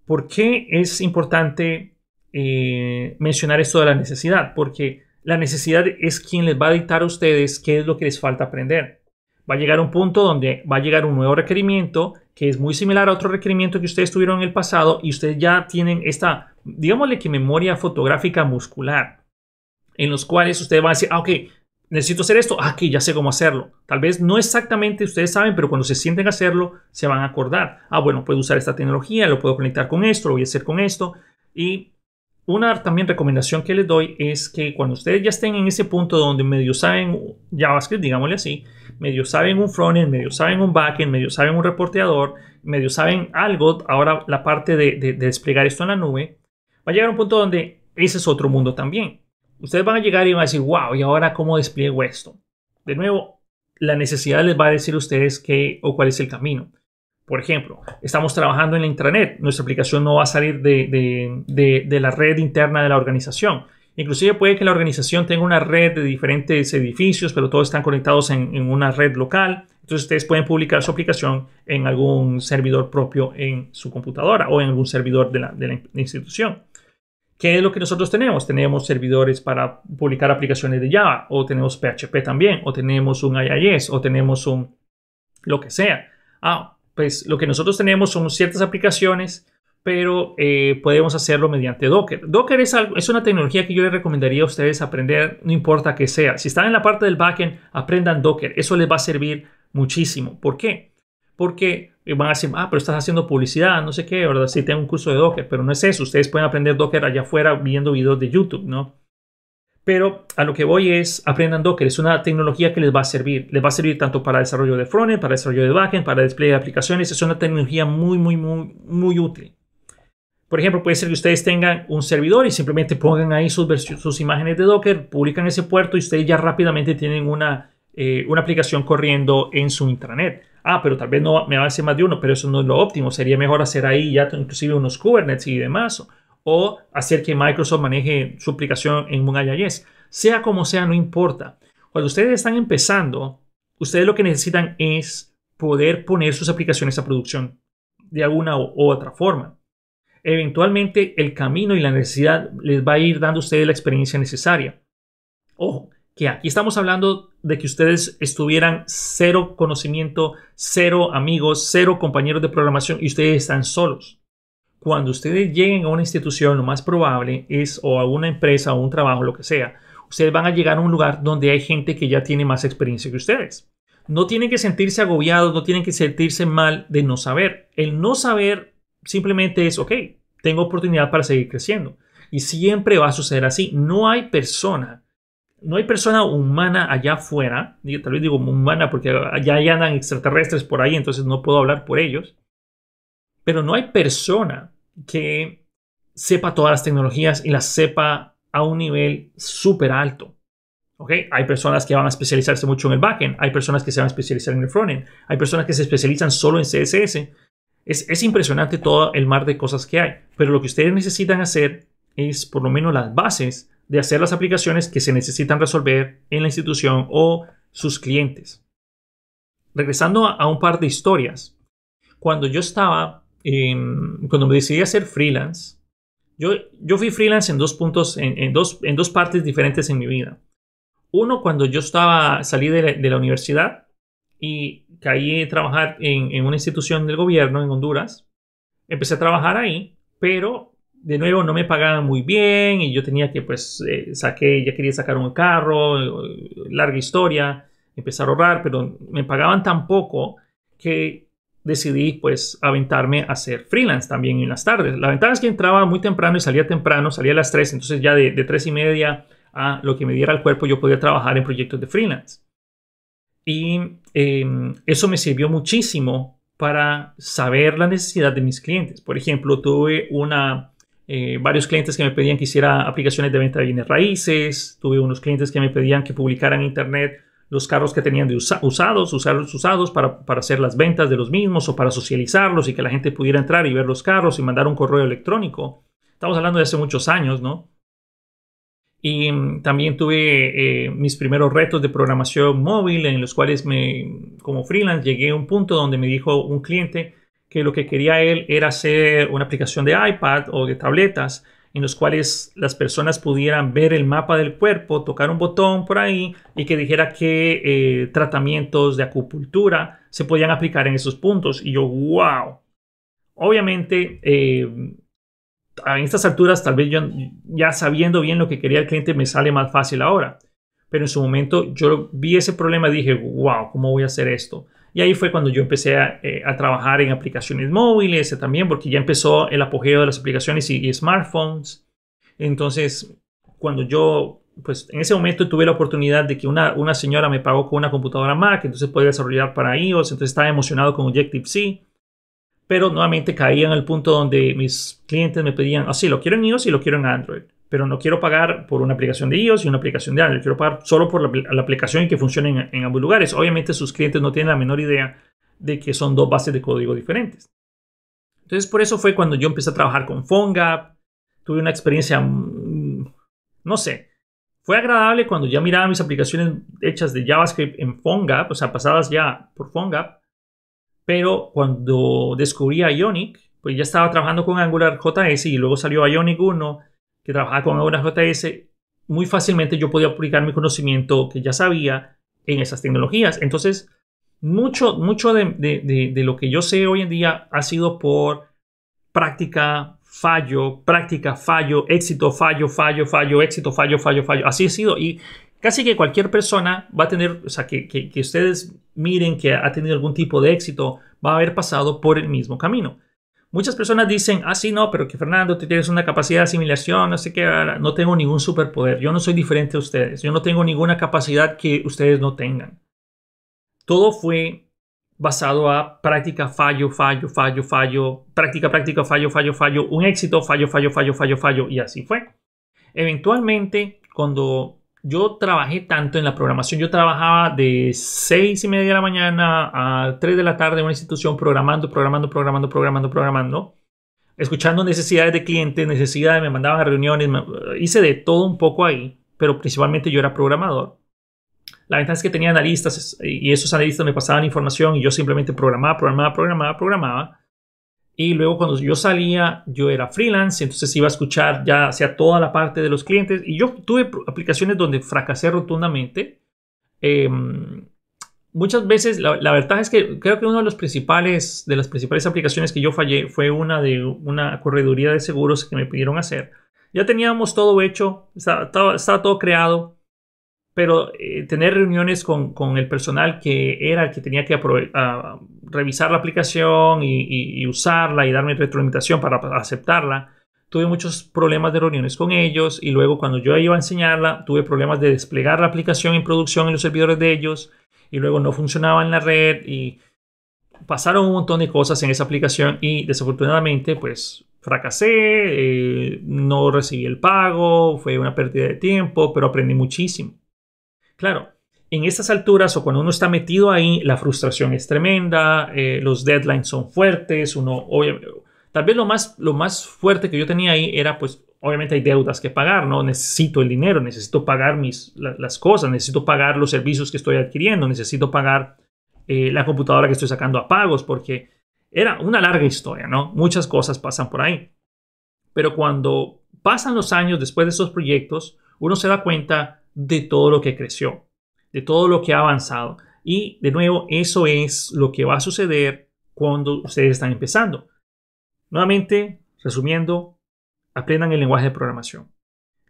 ¿Por qué es importante eh, mencionar esto de la necesidad? Porque la necesidad es quien les va a dictar a ustedes qué es lo que les falta aprender va a llegar un punto donde va a llegar un nuevo requerimiento que es muy similar a otro requerimiento que ustedes tuvieron en el pasado y ustedes ya tienen esta, digámosle que memoria fotográfica muscular, en los cuales ustedes van a decir, ah, ok, necesito hacer esto, aquí ah, ya sé cómo hacerlo. Tal vez no exactamente ustedes saben, pero cuando se sienten a hacerlo, se van a acordar. Ah, bueno, puedo usar esta tecnología, lo puedo conectar con esto, lo voy a hacer con esto. Y una también recomendación que les doy es que cuando ustedes ya estén en ese punto donde medio saben JavaScript, digámosle así, medio saben un frontend, medio saben un backend, medio saben un reporteador, medio saben algo, ahora la parte de, desplegar esto en la nube, va a llegar a un punto donde ese es otro mundo también. Ustedes van a llegar y van a decir, wow, ¿y ahora cómo despliego esto? De nuevo, la necesidad les va a decir a ustedes qué o cuál es el camino. Por ejemplo, estamos trabajando en la intranet, nuestra aplicación no va a salir de, la red interna de la organización. Inclusive puede que la organización tenga una red de diferentes edificios, pero todos están conectados en, una red local. Entonces ustedes pueden publicar su aplicación en algún servidor propio en su computadora o en algún servidor de la, de la institución. ¿Qué es lo que nosotros tenemos? Tenemos servidores para publicar aplicaciones de Java, o tenemos PHP también, o tenemos un IIS, o tenemos un lo que sea. Ah, pues lo que nosotros tenemos son ciertas aplicaciones, pero eh, podemos hacerlo mediante Docker. Docker es, es una tecnología que yo les recomendaría a ustedes aprender, no importa que sea. Si están en la parte del backend, aprendan Docker. Eso les va a servir muchísimo. ¿Por qué? Porque eh, van a decir, ah, pero estás haciendo publicidad, no sé qué, ¿verdad? Si tengo un curso de Docker, pero no es eso. Ustedes pueden aprender Docker allá afuera viendo videos de YouTube, ¿no? Pero a lo que voy es, aprendan Docker, es una tecnología que les va a servir. Les va a servir tanto para desarrollo de frontend, para desarrollo de backend, para display de aplicaciones. Es una tecnología muy, muy, muy, muy útil. Por ejemplo, puede ser que ustedes tengan un servidor y simplemente pongan ahí sus, imágenes de Docker, publican ese puerto y ustedes ya rápidamente tienen una, eh, aplicación corriendo en su intranet. Ah, pero tal vez no me va a hacer más de uno, pero eso no es lo óptimo. Sería mejor hacer ahí ya inclusive unos Kubernetes y demás o hacer que Microsoft maneje su aplicación en un IIS. Sea como sea, no importa. Cuando ustedes están empezando, ustedes lo que necesitan es poder poner sus aplicaciones a producción de alguna u otra forma. Eventualmente el camino y la necesidad les va a ir dando a ustedes la experiencia necesaria. Ojo, que aquí estamos hablando de que ustedes estuvieran cero conocimiento, cero amigos, cero compañeros de programación y ustedes están solos cuando ustedes lleguen a una institución, lo más probable es, o a una empresa o un trabajo, lo que sea, ustedes van a llegar a un lugar donde hay gente que ya tiene más experiencia que ustedes. No tienen que sentirse agobiados, no tienen que sentirse mal de no saber. El no saber simplemente es, ok, tengo oportunidad para seguir creciendo. Y siempre va a suceder así. No hay persona, no hay persona humana allá afuera, tal vez digo humana porque allá andan extraterrestres por ahí, entonces no puedo hablar por ellos. Pero no hay persona que sepa todas las tecnologías y las sepa a un nivel súper alto. ¿Okay? Hay personas que van a especializarse mucho en el backend, hay personas que se van a especializar en el frontend, hay personas que se especializan solo en CSS. Es, impresionante todo el mar de cosas que hay, pero lo que ustedes necesitan hacer es por lo menos las bases de hacer las aplicaciones que se necesitan resolver en la institución o sus clientes. Regresando a un par de historias, cuando yo estaba Em, cuando me decidí a ser freelance, yo, yo fui freelance en dos puntos, en, dos, en dos partes diferentes en mi vida. Uno, cuando yo estaba, salí de la, universidad y caí a trabajar en, una institución del gobierno en Honduras. Empecé a trabajar ahí, pero de nuevo no me pagaban muy bien y yo tenía que pues eh, saqué, ya quería sacar un carro, eh, larga historia, empezar a ahorrar, pero me pagaban tan poco que decidí pues aventarme a ser freelance también en las tardes. La ventaja es que entraba muy temprano y salía temprano, salía a las 3, entonces ya de, de 3 y media a lo que me diera el cuerpo yo podía trabajar en proyectos de freelance. Y em, eso me sirvió muchísimo para saber la necesidad de mis clientes. Por ejemplo, tuve una, eh, varios clientes que me pedían que hiciera aplicaciones de venta de bienes raíces, tuve unos clientes que me pedían que publicara en internet los carros que tenían de usados, usados para, para, hacer las ventas de los mismos o para socializarlos y que la gente pudiera entrar y ver los carros y mandar un correo electrónico. Estamos hablando de hace muchos años, ¿no? Y mm, también tuve eh, mis primeros retos de programación móvil en los cuales me, como freelance llegué a un punto donde me dijo un cliente que lo que quería él era hacer una aplicación de iPad o de tabletas en los cuales las personas pudieran ver el mapa del cuerpo, tocar un botón por ahí y que dijera qué eh, tratamientos de acupuntura se podían aplicar en esos puntos. Y yo, wow. Obviamente, eh, a estas alturas, tal vez yo ya sabiendo bien lo que quería el cliente, me sale más fácil ahora. Pero en su momento yo vi ese problema y dije, wow, ¿cómo voy a hacer esto? Y ahí fue cuando yo empecé a, eh, a trabajar en aplicaciones móviles eh, también, porque ya empezó el apogeo de las aplicaciones y, smartphones. Entonces, cuando yo pues en ese momento tuve la oportunidad de que una, una, señora me pagó con una computadora Mac, entonces podía desarrollar para iOS, entonces estaba emocionado con Objective-C, pero nuevamente caía en el punto donde mis clientes me pedían, así ah, sí, lo quiero en iOS y lo quiero en Android pero no quiero pagar por una aplicación de iOS y una aplicación de Android. Quiero pagar solo por la, aplicación y que funcione en, ambos lugares. Obviamente sus clientes no tienen la menor idea de que son dos bases de código diferentes. Entonces por eso fue cuando yo empecé a trabajar con PhoneGap. Tuve una experiencia, mm, no sé, fue agradable cuando ya miraba mis aplicaciones hechas de JavaScript en PhoneGap, o sea, pasadas ya por PhoneGap. Pero cuando descubrí Ionic, pues ya estaba trabajando con Angular JS y luego salió Ionic 1 que trabajaba con js muy fácilmente yo podía aplicar mi conocimiento que ya sabía en esas tecnologías. Entonces, mucho, mucho de, lo que yo sé hoy en día ha sido por práctica, fallo, práctica, fallo, éxito, fallo, fallo, fallo, éxito, fallo, fallo, fallo. Así ha sido. Y casi que cualquier persona va a tener, o sea, que, que ustedes miren que ha tenido algún tipo de éxito, va a haber pasado por el mismo camino. Muchas personas dicen, ah, sí, no, pero que Fernando, tú tienes una capacidad de asimilación, no sé qué, ah, no tengo ningún superpoder, yo no soy diferente a ustedes, yo no tengo ninguna capacidad que ustedes no tengan. Todo fue basado a práctica, fallo, fallo, fallo, fallo, práctica, práctica, fallo, fallo, fallo, un éxito, fallo, fallo, fallo, fallo, fallo, y así fue. Eventualmente, cuando yo trabajé tanto en la programación, yo trabajaba de seis y media de la mañana a 3 de la tarde en una institución programando, programando, programando, programando, programando, escuchando necesidades de clientes, necesidades, me mandaban a reuniones, hice de todo un poco ahí, pero principalmente yo era programador. La ventaja es que tenía analistas y esos analistas me pasaban información y yo simplemente programaba, programaba, programaba, programaba. Y luego cuando yo salía, yo era freelance, entonces iba a escuchar ya hacia toda la parte de los clientes. Y yo tuve aplicaciones donde fracasé rotundamente. Em, muchas veces, la, verdad es que creo que una de, los principales, de las principales aplicaciones que yo fallé fue una de una correduría de seguros que me pidieron hacer. Ya teníamos todo hecho, estaba todo creado, pero eh, tener reuniones con, con, el personal que era el que tenía que ah, revisar la aplicación y, usarla y darme retroalimentación para, aceptarla, tuve muchos problemas de reuniones con ellos y luego cuando yo iba a enseñarla, tuve problemas de desplegar la aplicación en producción en los servidores de ellos y luego no funcionaba en la red y pasaron un montón de cosas en esa aplicación y desafortunadamente pues fracasé, eh, no recibí el pago, fue una pérdida de tiempo, pero aprendí muchísimo. Claro, en estas alturas o cuando uno está metido ahí, la frustración es tremenda, eh, los deadlines son fuertes, uno obviamente... Tal vez lo más, lo más fuerte que yo tenía ahí era, pues, obviamente hay deudas que pagar, ¿no? Necesito el dinero, necesito pagar mis, las cosas, necesito pagar los servicios que estoy adquiriendo, necesito pagar eh, la computadora que estoy sacando a pagos, porque era una larga historia, ¿no? Muchas cosas pasan por ahí. Pero cuando pasan los años después de esos proyectos, uno se da cuenta de todo lo que creció, de todo lo que ha avanzado. Y de nuevo, eso es lo que va a suceder cuando ustedes están empezando. Nuevamente, resumiendo, aprendan el lenguaje de programación.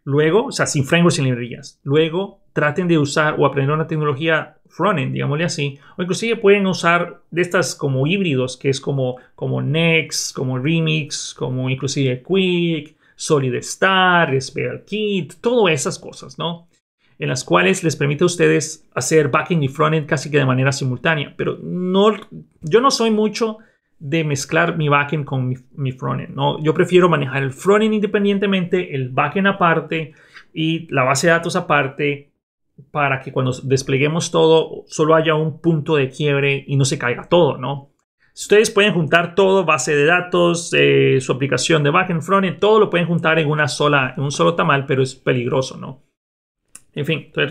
Luego, o sea, sin frameworks y librerías. Luego, traten de usar o aprender una tecnología frontend, digámosle así, o inclusive pueden usar de estas como híbridos, que es como, como Next, como Remix, como inclusive Quick, Solid Star, spare Kit, todas esas cosas, ¿no? en las cuales les permite a ustedes hacer backend y frontend casi que de manera simultánea. Pero no, yo no soy mucho de mezclar mi backend con mi, frontend. ¿no? Yo prefiero manejar el frontend independientemente, el backend aparte y la base de datos aparte para que cuando despleguemos todo solo haya un punto de quiebre y no se caiga todo, ¿no? Ustedes pueden juntar todo, base de datos, eh, su aplicación de backend, frontend, todo lo pueden juntar en una sola, en un solo tamal, pero es peligroso, ¿no? En fin, estoy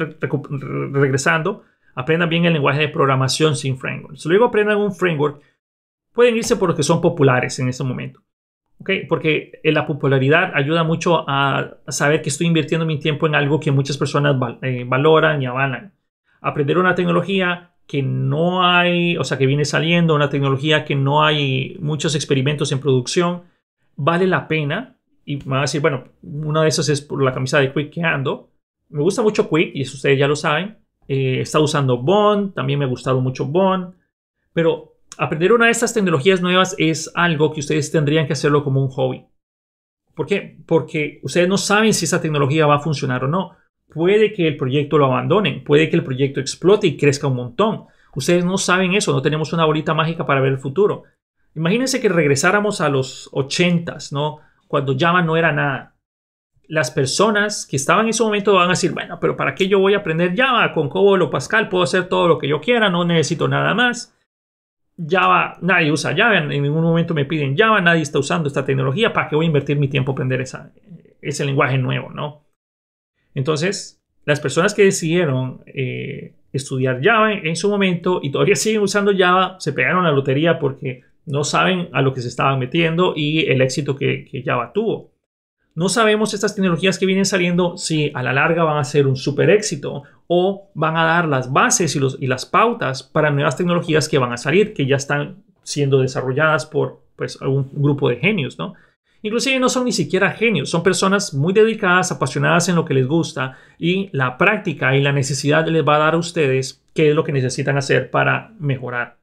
regresando. Aprendan bien el lenguaje de programación sin Si Luego aprendan un framework. Pueden irse por los que son populares en este momento. ¿okay? Porque eh, la popularidad ayuda mucho a saber que estoy invirtiendo mi tiempo en algo que muchas personas eh, valoran y avalan. Aprender una tecnología que no hay, o sea, que viene saliendo, una tecnología que no hay muchos experimentos en producción, vale la pena. Y me van a decir, bueno, una de esas es por la camisa de Quick que me gusta mucho Quick, y ustedes ya lo saben. Eh, Está usando Bond, también me ha gustado mucho Bond. Pero aprender una de estas tecnologías nuevas es algo que ustedes tendrían que hacerlo como un hobby. ¿Por qué? Porque ustedes no saben si esa tecnología va a funcionar o no. Puede que el proyecto lo abandonen, puede que el proyecto explote y crezca un montón. Ustedes no saben eso, no tenemos una bolita mágica para ver el futuro. Imagínense que regresáramos a los 80s, ¿no? Cuando Java no era nada las personas que estaban en su momento van a decir, bueno, pero ¿para qué yo voy a aprender Java? Con Cobol o Pascal puedo hacer todo lo que yo quiera, no necesito nada más. Java, nadie usa Java, en ningún momento me piden Java, nadie está usando esta tecnología, ¿para qué voy a invertir mi tiempo aprender esa, ese lenguaje nuevo, no? Entonces, las personas que decidieron eh, estudiar Java en, su momento y todavía siguen usando Java, se pegaron a la lotería porque no saben a lo que se estaban metiendo y el éxito que, que Java tuvo. No sabemos estas tecnologías que vienen saliendo si a la larga van a ser un super éxito o van a dar las bases y, las pautas para nuevas tecnologías que van a salir, que ya están siendo desarrolladas por pues, algún grupo de genios, ¿no? Inclusive no son ni siquiera genios, son personas muy dedicadas, apasionadas en lo que les gusta y la práctica y la necesidad les va a dar a ustedes qué es lo que necesitan hacer para mejorar.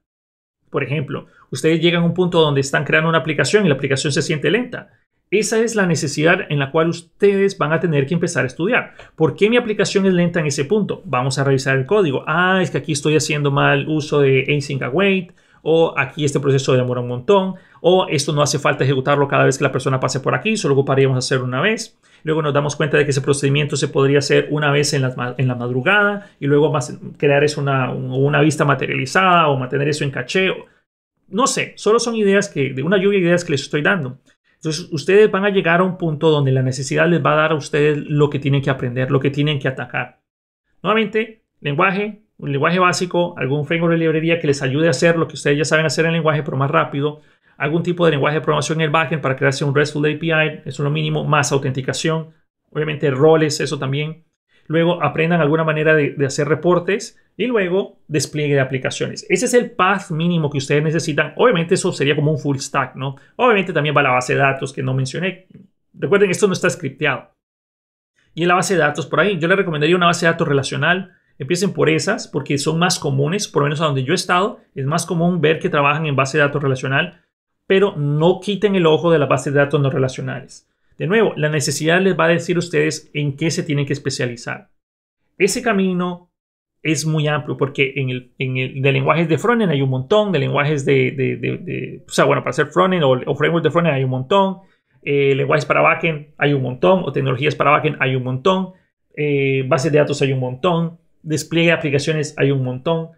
Por ejemplo, ustedes llegan a un punto donde están creando una aplicación y la aplicación se siente lenta. Esa es la necesidad en la cual ustedes van a tener que empezar a estudiar. ¿Por qué mi aplicación es lenta en ese punto? Vamos a revisar el código. Ah, es que aquí estoy haciendo mal uso de async await o aquí este proceso demora un montón, o esto no hace falta ejecutarlo cada vez que la persona pase por aquí, solo ocuparíamos hacer una vez. Luego nos damos cuenta de que ese procedimiento se podría hacer una vez en la, en la madrugada y luego más crear es una, una vista materializada o mantener eso en caché. No sé, solo son ideas que, de una lluvia de ideas que les estoy dando. Entonces, ustedes van a llegar a un punto donde la necesidad les va a dar a ustedes lo que tienen que aprender, lo que tienen que atacar. Nuevamente, lenguaje, un lenguaje básico, algún framework de librería que les ayude a hacer lo que ustedes ya saben hacer en lenguaje, pero más rápido. Algún tipo de lenguaje de programación en el backend para crearse un RESTful API, eso es lo mínimo, más autenticación, obviamente roles, eso también. Luego aprendan alguna manera de hacer reportes, y luego despliegue de aplicaciones. Ese es el path mínimo que ustedes necesitan. Obviamente eso sería como un full stack, ¿no? Obviamente también va la base de datos que no mencioné. Recuerden, esto no está scripteado. Y en la base de datos por ahí, yo les recomendaría una base de datos relacional. Empiecen por esas porque son más comunes, por lo menos a donde yo he estado, es más común ver que trabajan en base de datos relacional, pero no quiten el ojo de las bases de datos no relacionales. De nuevo, la necesidad les va a decir a ustedes en qué se tienen que especializar. Ese camino es muy amplio porque en el, de lenguajes de frontend hay un montón, de lenguajes de, o sea, bueno, para hacer frontend o, o framework de frontend hay un montón, eh, lenguajes para backend hay un montón, o tecnologías para backend hay un montón, eh, bases de datos hay un montón, despliegue de aplicaciones hay un montón.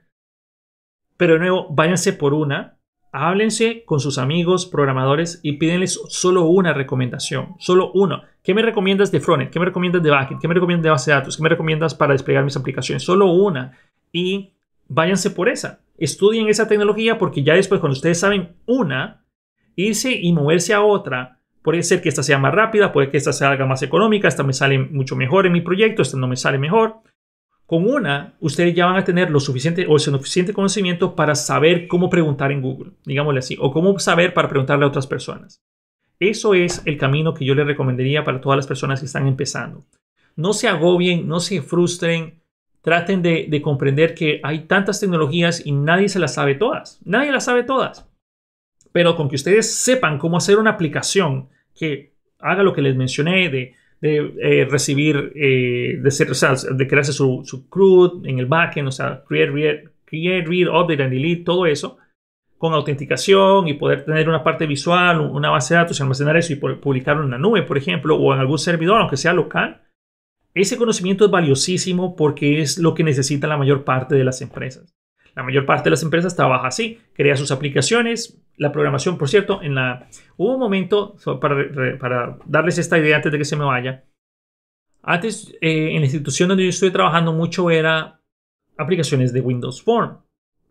Pero de nuevo, váyanse por una háblense con sus amigos programadores y pídenles solo una recomendación, solo una. ¿Qué me recomiendas de frontend? ¿Qué me recomiendas de backend? ¿Qué me recomiendas de base de datos? ¿Qué me recomiendas para desplegar mis aplicaciones? Solo una. Y váyanse por esa. Estudien esa tecnología porque ya después cuando ustedes saben una, irse y moverse a otra. Puede ser que esta sea más rápida, puede que esta sea más económica, esta me sale mucho mejor en mi proyecto, esta no me sale mejor. Con una, ustedes ya van a tener lo suficiente o el suficiente conocimiento para saber cómo preguntar en Google, digámosle así, o cómo saber para preguntarle a otras personas. Eso es el camino que yo les recomendaría para todas las personas que están empezando. No se agobien, no se frustren, traten de, de comprender que hay tantas tecnologías y nadie se las sabe todas, nadie las sabe todas. Pero con que ustedes sepan cómo hacer una aplicación que haga lo que les mencioné de de eh, recibir, eh, de, ser, de crearse su, su CRUD en el backend, o sea, create, read, create, read, update and delete, todo eso, con autenticación y poder tener una parte visual, una base de datos y almacenar eso y publicarlo en la nube, por ejemplo, o en algún servidor, aunque sea local. Ese conocimiento es valiosísimo porque es lo que necesita la mayor parte de las empresas. La mayor parte de las empresas trabaja así, crea sus aplicaciones. La programación, por cierto, en la... hubo un momento, para, darles esta idea antes de que se me vaya, antes eh, en la institución donde yo estuve trabajando mucho era aplicaciones de Windows Form.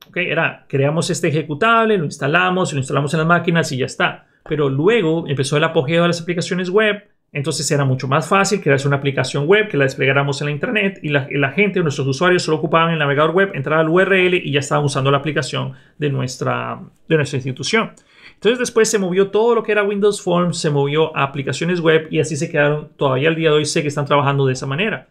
Okay, era, creamos este ejecutable, lo instalamos, lo instalamos en las máquinas y ya está. Pero luego empezó el apogeo de las aplicaciones web, entonces era mucho más fácil crearse una aplicación web que la desplegáramos en la internet y la, gente, nuestros usuarios, solo ocupaban el navegador web, entraban al URL y ya estaban usando la aplicación de nuestra, de nuestra institución. Entonces después se movió todo lo que era Windows Forms, se movió a aplicaciones web y así se quedaron. Todavía al día de hoy sé que están trabajando de esa manera.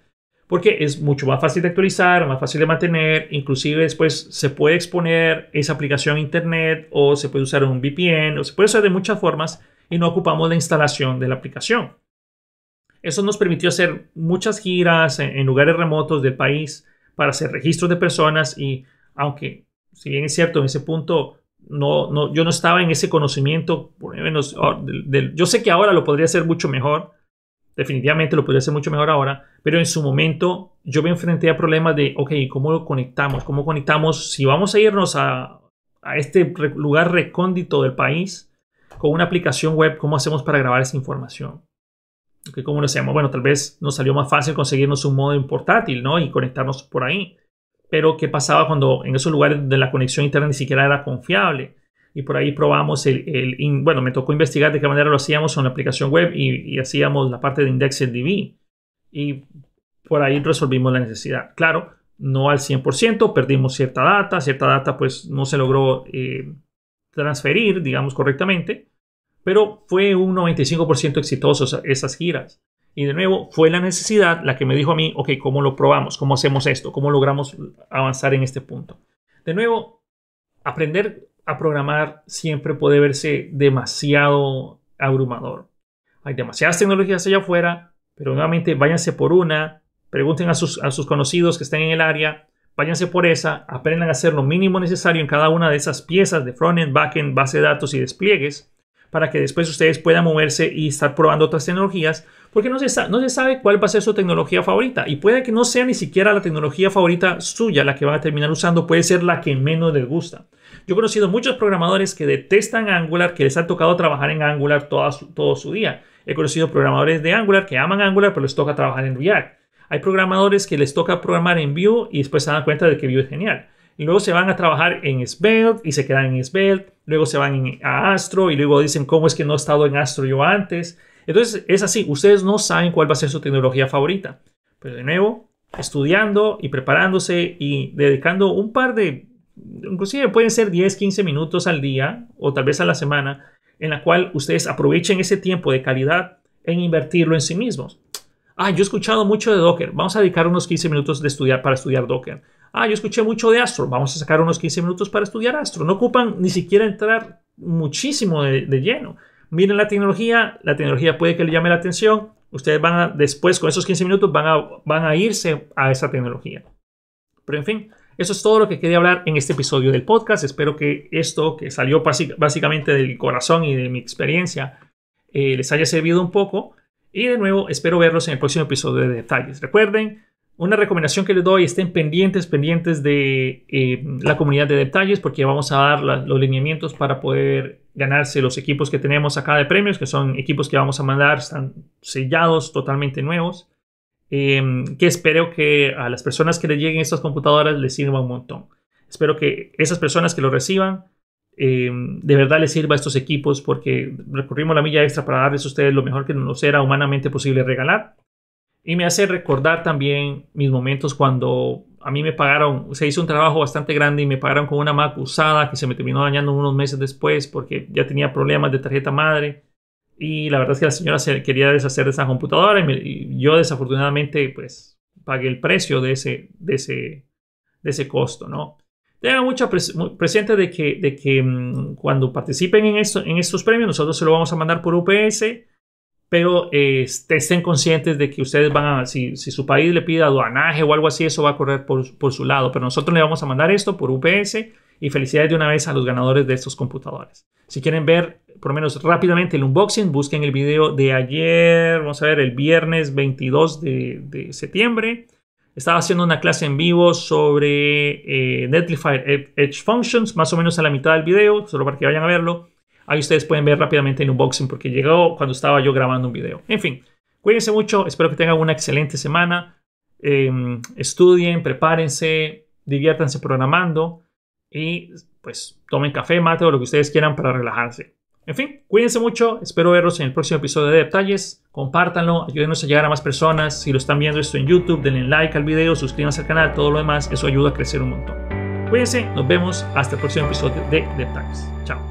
Porque es mucho más fácil de actualizar, más fácil de mantener, inclusive después se puede exponer esa aplicación a internet o se puede usar un VPN o se puede usar de muchas formas y no ocupamos la instalación de la aplicación. Eso nos permitió hacer muchas giras en, lugares remotos del país para hacer registros de personas y aunque, si bien es cierto, en ese punto no, yo no estaba en ese conocimiento, por menos, ah, yo sé que ahora lo podría hacer mucho mejor, definitivamente lo podría hacer mucho mejor ahora, pero en su momento yo me enfrenté a problemas de, ok, ¿cómo lo conectamos? ¿Cómo conectamos? Si vamos a irnos a, a este lugar recóndito del país con una aplicación web, ¿cómo hacemos para grabar esa información? que ¿Cómo lo hacíamos. Bueno, tal vez nos salió más fácil conseguirnos un modo portátil, ¿no? Y conectarnos por ahí. Pero ¿qué pasaba cuando en esos lugares de la conexión interna ni siquiera era confiable? Y por ahí probamos el, el bueno, me tocó investigar de qué manera lo hacíamos en la aplicación web y, hacíamos la parte de db Y por ahí resolvimos la necesidad. Claro, no al 100%, perdimos cierta data, cierta data pues no se logró eh, transferir, digamos, correctamente pero fue un 95% exitoso esas giras. Y de nuevo, fue la necesidad la que me dijo a mí, ok, ¿cómo lo probamos? ¿Cómo hacemos esto? ¿Cómo logramos avanzar en este punto? De nuevo, aprender a programar siempre puede verse demasiado abrumador. Hay demasiadas tecnologías allá afuera, pero nuevamente váyanse por una, pregunten a sus, a sus conocidos que estén en el área, váyanse por esa, aprendan a hacer lo mínimo necesario en cada una de esas piezas de front-end, back-end, base de datos y despliegues para que después ustedes puedan moverse y estar probando otras tecnologías, porque no se, sabe cuál va a ser su tecnología favorita y puede que no sea ni siquiera la tecnología favorita suya la que van a terminar usando, puede ser la que menos les gusta. Yo he conocido muchos programadores que detestan Angular, que les ha tocado trabajar en Angular todo su día. He conocido programadores de Angular que aman Angular, pero les toca trabajar en React. Hay programadores que les toca programar en Vue y después se dan cuenta de que Vue es genial luego se van a trabajar en Svelte y se quedan en Svelte, luego se van a Astro y luego dicen cómo es que no he estado en Astro yo antes. Entonces es así, ustedes no saben cuál va a ser su tecnología favorita. Pero de nuevo, estudiando y preparándose y dedicando un par de, inclusive pueden ser 10, 15 minutos al día o tal vez a la semana, en la cual ustedes aprovechen ese tiempo de calidad en invertirlo en sí mismos. Ah, yo he escuchado mucho de Docker. Vamos a dedicar unos 15 minutos de estudiar para estudiar Docker. Ah, yo escuché mucho de Astro, vamos a sacar unos 15 minutos para estudiar Astro. No ocupan ni siquiera entrar muchísimo de, lleno. Miren la tecnología, la tecnología puede que le llame la atención. Ustedes van a, después, con esos 15 minutos, van a, van a irse a esa tecnología. Pero en fin, eso es todo lo que quería hablar en este episodio del podcast. Espero que esto, que salió básicamente del corazón y de mi experiencia, eh, les haya servido un poco. Y de nuevo, espero verlos en el próximo episodio de Detalles. Recuerden, una recomendación que les doy, estén pendientes, pendientes de eh, la comunidad de detalles, porque vamos a dar los lineamientos para poder ganarse los equipos que tenemos acá de premios, que son equipos que vamos a mandar, están sellados, totalmente nuevos, em, que espero que a las personas que les lleguen estas computadoras les sirva un montón. Espero que esas personas que lo reciban, em, de verdad les sirva a estos equipos, porque recorrimos la milla extra para darles a ustedes lo mejor que nos era humanamente posible regalar y me hace recordar también mis momentos cuando a mí me pagaron, se hizo un trabajo bastante grande y me pagaron con una Mac usada que se me terminó dañando unos meses después porque ya tenía problemas de tarjeta madre. Y la verdad es que la señora quería deshacer de esa computadora y, yo desafortunadamente pues pagué el precio de ese, de ese, de ese costo, ¿no? Tengan mucha pres presente de que, de que mm, cuando participen en, esto, en estos premios nosotros se lo vamos a mandar por UPS pero eh, este, estén conscientes de que ustedes van a, si, su país le pide aduanaje o algo así, eso va a correr por, por su lado, pero nosotros le vamos a mandar esto por UPS y felicidades de una vez a los ganadores de estos computadores. Si quieren ver por lo menos rápidamente el unboxing, busquen el video de ayer, vamos a ver, el viernes 22 de, de septiembre. Estaba haciendo una clase en vivo sobre eh, Netlify Edge Functions, más o menos a la mitad del video, solo para que vayan a verlo. Ahí ustedes pueden ver rápidamente el unboxing porque llegó cuando estaba yo grabando un video. En fin, cuídense mucho, espero que tengan una excelente semana. Em, estudien, prepárense, diviértanse programando y pues tomen café, mate o lo que ustedes quieran para relajarse. En fin, cuídense mucho, espero verlos en el próximo episodio de Detalles, compártanlo, ayúdenos a llegar a más personas, si lo están viendo esto en YouTube, denle like al video, suscríbanse al canal, todo lo demás, eso ayuda a crecer un montón. Cuídense, nos vemos hasta el próximo episodio de Detalles. Chao.